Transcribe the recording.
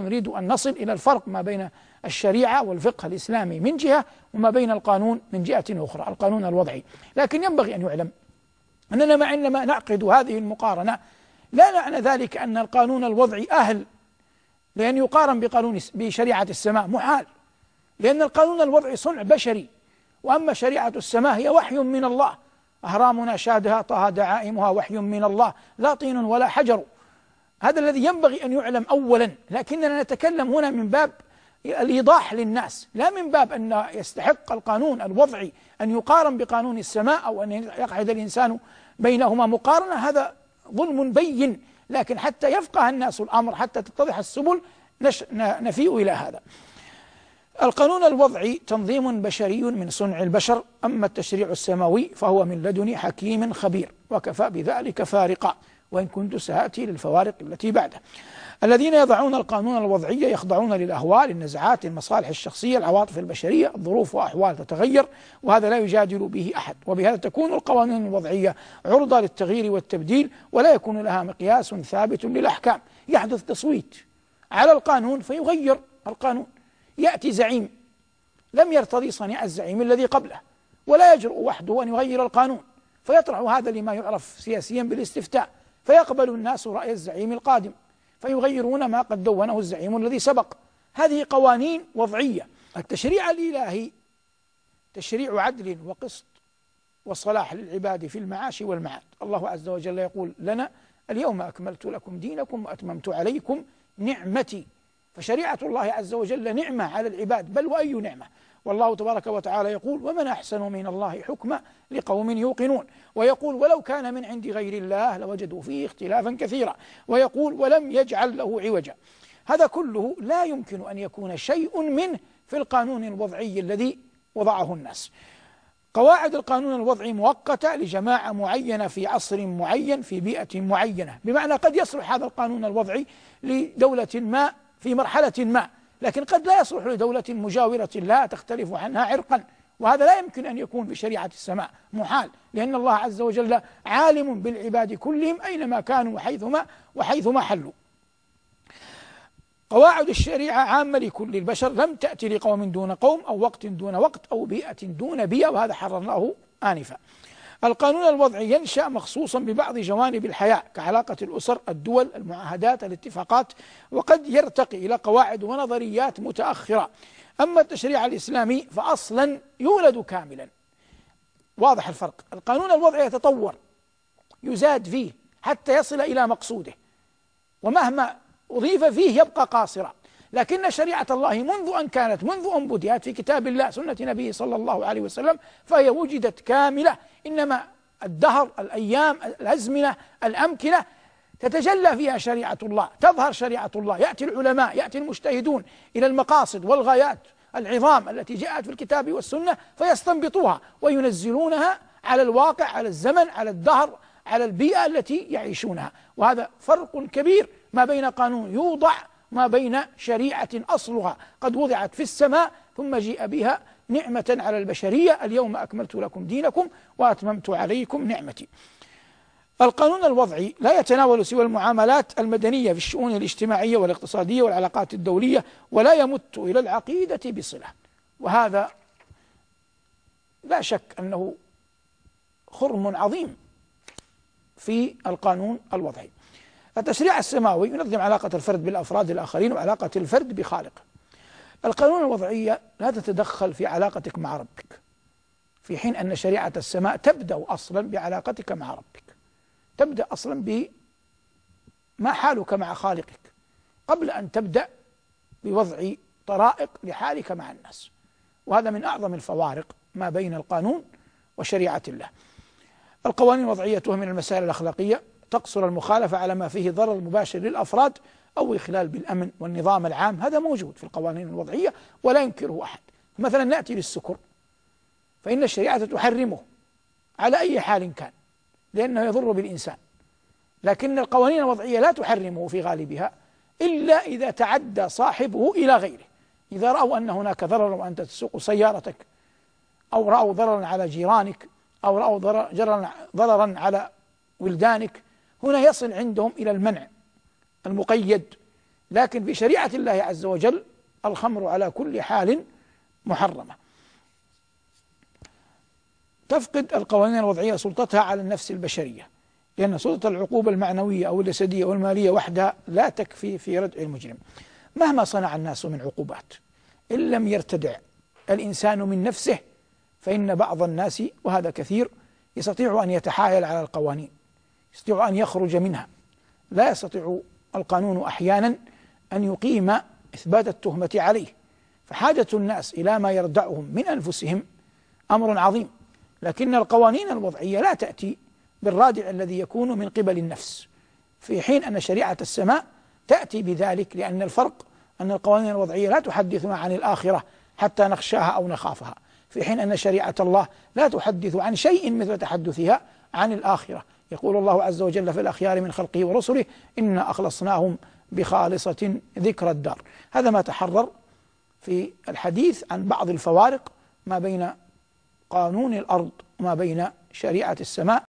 نريد أن نصل إلى الفرق ما بين الشريعة والفقه الإسلامي من جهة وما بين القانون من جهة أخرى القانون الوضعي لكن ينبغي أن يعلم أننا ما عندما نعقد هذه المقارنة لا نعنى ذلك أن القانون الوضعي أهل لأن يقارن بقانون بشريعة السماء محال لأن القانون الوضعي صنع بشري وأما شريعة السماء هي وحي من الله أهرامنا شادها طه دعائمها وحي من الله لا طين ولا حجر هذا الذي ينبغي أن يعلم أولا لكننا نتكلم هنا من باب الإيضاح للناس لا من باب أن يستحق القانون الوضعي أن يقارن بقانون السماء أو أن يقعد الإنسان بينهما مقارنة هذا ظلم بين لكن حتى يفقه الناس الأمر حتى تتضح السبل نفيء إلى هذا القانون الوضعي تنظيم بشري من صنع البشر أما التشريع السماوي فهو من لدن حكيم خبير وكفى بذلك فارقا وإن كنت سأتي للفوارق التي بعده الذين يضعون القانون الوضعية يخضعون للأهوال النزعات المصالح الشخصية العواطف البشرية الظروف وأحوال تتغير وهذا لا يجادل به أحد وبهذا تكون القوانين الوضعية عرضة للتغيير والتبديل ولا يكون لها مقياس ثابت للأحكام يحدث تصويت على القانون فيغير القانون يأتي زعيم لم يرتضي صنيع الزعيم الذي قبله ولا يجرؤ وحده أن يغير القانون فيطرح هذا لما يعرف سياسيا بالاستفتاء فيقبل الناس رأي الزعيم القادم فيغيرون ما قد دونه الزعيم الذي سبق هذه قوانين وضعية التشريع الإلهي تشريع عدل وقسط وصلاح للعباد في المعاش والمعاد الله عز وجل يقول لنا اليوم أكملت لكم دينكم وأتممت عليكم نعمتي فشريعة الله عز وجل نعمة على العباد بل وأي نعمة والله تبارك وتعالى يقول ومن أحسن من الله حكما لقوم يوقنون ويقول ولو كان من عند غير الله لوجدوا فيه اختلافا كثيرا ويقول ولم يجعل له عوجا هذا كله لا يمكن أن يكون شيء منه في القانون الوضعي الذي وضعه الناس قواعد القانون الوضعي مؤقتة لجماعة معينة في عصر معين في بيئة معينة بمعنى قد يصلح هذا القانون الوضعي لدولة ما في مرحلة ما لكن قد لا يصلح لدولة مجاورة لا تختلف عنها عرقا وهذا لا يمكن أن يكون في شريعة السماء محال لأن الله عز وجل عالم بالعباد كلهم أينما كانوا وحيثما وحيثما حلوا قواعد الشريعة عامة لكل البشر لم تأتي لقوم دون قوم أو وقت دون وقت أو بيئة دون بيئة وهذا حررناه آنفا القانون الوضعي ينشأ مخصوصا ببعض جوانب الحياة كعلاقة الأسر الدول المعاهدات الاتفاقات وقد يرتقي إلى قواعد ونظريات متأخرة أما التشريع الإسلامي فأصلا يولد كاملا واضح الفرق القانون الوضعي يتطور يزاد فيه حتى يصل إلى مقصوده ومهما أضيف فيه يبقى قاصرا لكن شريعة الله منذ أن كانت منذ أن بديت في كتاب الله سنة نبيه صلى الله عليه وسلم فهي وجدت كاملة إنما الدهر الأيام الأزمنة الأمكنة تتجلى فيها شريعة الله تظهر شريعة الله يأتي العلماء يأتي المجتهدون إلى المقاصد والغايات العظام التي جاءت في الكتاب والسنة فيستنبطوها وينزلونها على الواقع على الزمن على الدهر على البيئة التي يعيشونها وهذا فرق كبير ما بين قانون يوضع ما بين شريعة أصلها قد وضعت في السماء ثم جيء بها نعمة على البشرية اليوم أكملت لكم دينكم وأتممت عليكم نعمتي القانون الوضعي لا يتناول سوى المعاملات المدنية في الشؤون الاجتماعية والاقتصادية والعلاقات الدولية ولا يمت إلى العقيدة بصلة وهذا لا شك أنه خرم عظيم في القانون الوضعي التشريع السماوي ينظم علاقة الفرد بالأفراد الآخرين وعلاقة الفرد بخالقه القانون الوضعية لا تتدخل في علاقتك مع ربك في حين أن شريعة السماء تبدأ أصلا بعلاقتك مع ربك تبدأ أصلا بما حالك مع خالقك قبل أن تبدأ بوضع طرائق لحالك مع الناس وهذا من أعظم الفوارق ما بين القانون وشريعة الله القوانين الوضعية تهم من المسائل الأخلاقية تقصر المخالفة على ما فيه ضرر مباشر للأفراد أو إخلال بالأمن والنظام العام هذا موجود في القوانين الوضعية ولا ينكره أحد مثلا نأتي للسكر فإن الشريعة تحرمه على أي حال كان لأنه يضر بالإنسان لكن القوانين الوضعية لا تحرمه في غالبها إلا إذا تعدى صاحبه إلى غيره إذا رأوا أن هناك ضرر وأنت تسوق سيارتك أو رأوا ضررا على جيرانك أو رأوا ضررا ضررا على ولدانك هنا يصل عندهم إلى المنع المقيد لكن في شريعة الله عز وجل الخمر على كل حال محرمة تفقد القوانين الوضعية سلطتها على النفس البشرية لأن سلطة العقوبة المعنوية أو الجسدية أو المالية وحدها لا تكفي في ردع المجرم مهما صنع الناس من عقوبات إن لم يرتدع الإنسان من نفسه فإن بعض الناس وهذا كثير يستطيع أن يتحايل على القوانين يستطيع أن يخرج منها لا يستطيع القانون أحيانا أن يقيم إثبات التهمة عليه فحاجة الناس إلى ما يردعهم من أنفسهم أمر عظيم لكن القوانين الوضعية لا تأتي بالرادع الذي يكون من قبل النفس في حين أن شريعة السماء تأتي بذلك لأن الفرق أن القوانين الوضعية لا تحدثنا عن الآخرة حتى نخشاها أو نخافها في حين أن شريعة الله لا تحدث عن شيء مثل تحدثها عن الآخرة يقول الله عز وجل في الأخيار من خلقه ورسله إنا أخلصناهم بخالصة ذكر الدار هذا ما تحرر في الحديث عن بعض الفوارق ما بين قانون الأرض وما بين شريعة السماء